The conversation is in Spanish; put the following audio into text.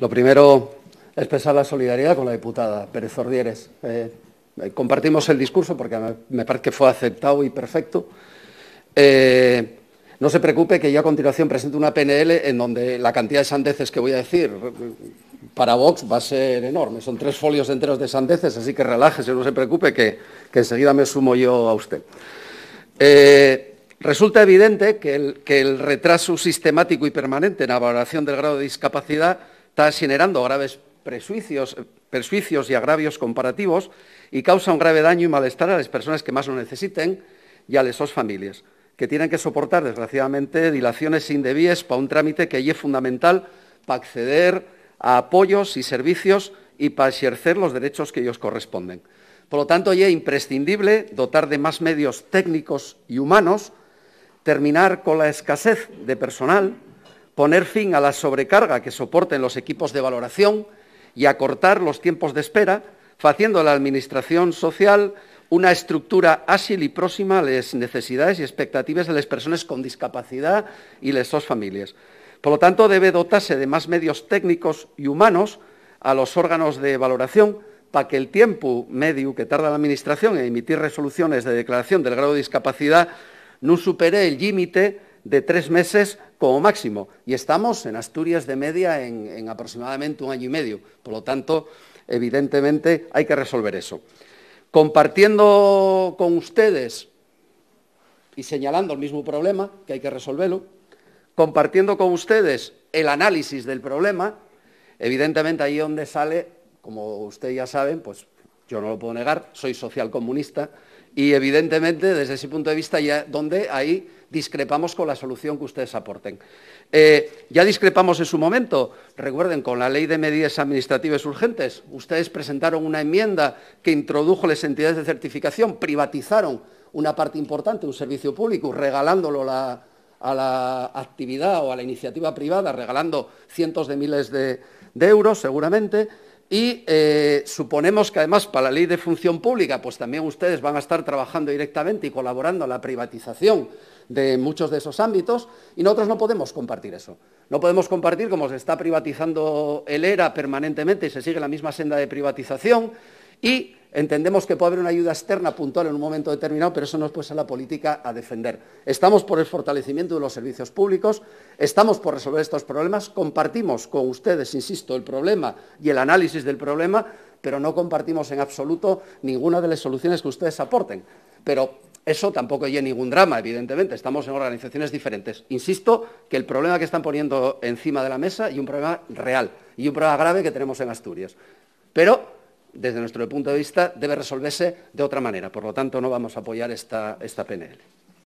Lo primero, expresar la solidaridad con la diputada Pérez Ordieres. Eh, eh, compartimos el discurso porque me parece que fue aceptado y perfecto. Eh, no se preocupe que yo a continuación presento una PNL en donde la cantidad de sandeces que voy a decir para Vox va a ser enorme. Son tres folios enteros de sandeces, así que relájese, no se preocupe que, enseguida me sumo yo a usted. resulta evidente que que el retraso sistemático y permanente en la valoración del grado de discapacidad está generando graves presuicios perjuicios y agravios comparativos y causa un grave daño y malestar a las personas que más lo necesiten y a las familias, que tienen que soportar, desgraciadamente, dilaciones indebidas para un trámite que allí es fundamental para acceder a apoyos y servicios y para ejercer los derechos que ellos corresponden. Por lo tanto, allí es imprescindible dotar de más medios técnicos y humanos, terminar con la escasez de personal, poner fin a la sobrecarga que soporten los equipos de valoración y acortar los tiempos de espera, haciendo la Administración social una estructura ágil y próxima a las necesidades y expectativas... de las personas con discapacidad y de sus familias. Por lo tanto, debe dotarse de más medios técnicos y humanos a los órganos de valoración para que el tiempo medio que tarda la Administración en emitir resoluciones de declaración del grado de discapacidad no supere el límite de tres meses como máximo. Y estamos en Asturias de media en, aproximadamente un año y medio. Por lo tanto, evidentemente hay que resolver eso. Compartiendo con ustedes y señalando el mismo problema, que hay que resolverlo, compartiendo con ustedes el análisis del problema, evidentemente ahí donde sale, como ustedes ya saben, pues yo no lo puedo negar, soy social comunista, y evidentemente, desde ese punto de vista, ya donde ahí discrepamos con la solución que ustedes aporten. Eh, ya discrepamos en su momento, recuerden, con la Ley de Medidas Administrativas Urgentes. Ustedes presentaron una enmienda que introdujo las entidades de certificación, privatizaron una parte importante, un servicio público, regalándolo a la actividad o a la iniciativa privada, regalando cientos de miles de euros, seguramente y eh, suponemos que además para la ley de función pública, pues también ustedes van a estar trabajando directamente y colaborando en la privatización de muchos de esos ámbitos y nosotros no podemos compartir eso. No podemos compartir como se está privatizando el ERA permanentemente y se sigue la misma senda de privatización y Entendemos que puede haber una ayuda externa puntual en un momento determinado, pero eso no es pues a la política a defender. Estamos por el fortalecimiento de los servicios públicos, estamos por resolver estos problemas, compartimos con ustedes, insisto, el problema y el análisis del problema, pero no compartimos en absoluto ninguna de las soluciones que ustedes aporten. Pero eso tampoco hay ningún drama, evidentemente, estamos en organizaciones diferentes. Insisto que el problema que están poniendo encima de la mesa y un problema real y un problema grave que tenemos en Asturias. Pero desde nuestro punto de vista, debe resolverse de otra manera. Por lo tanto, no vamos a apoyar esta, esta PNL.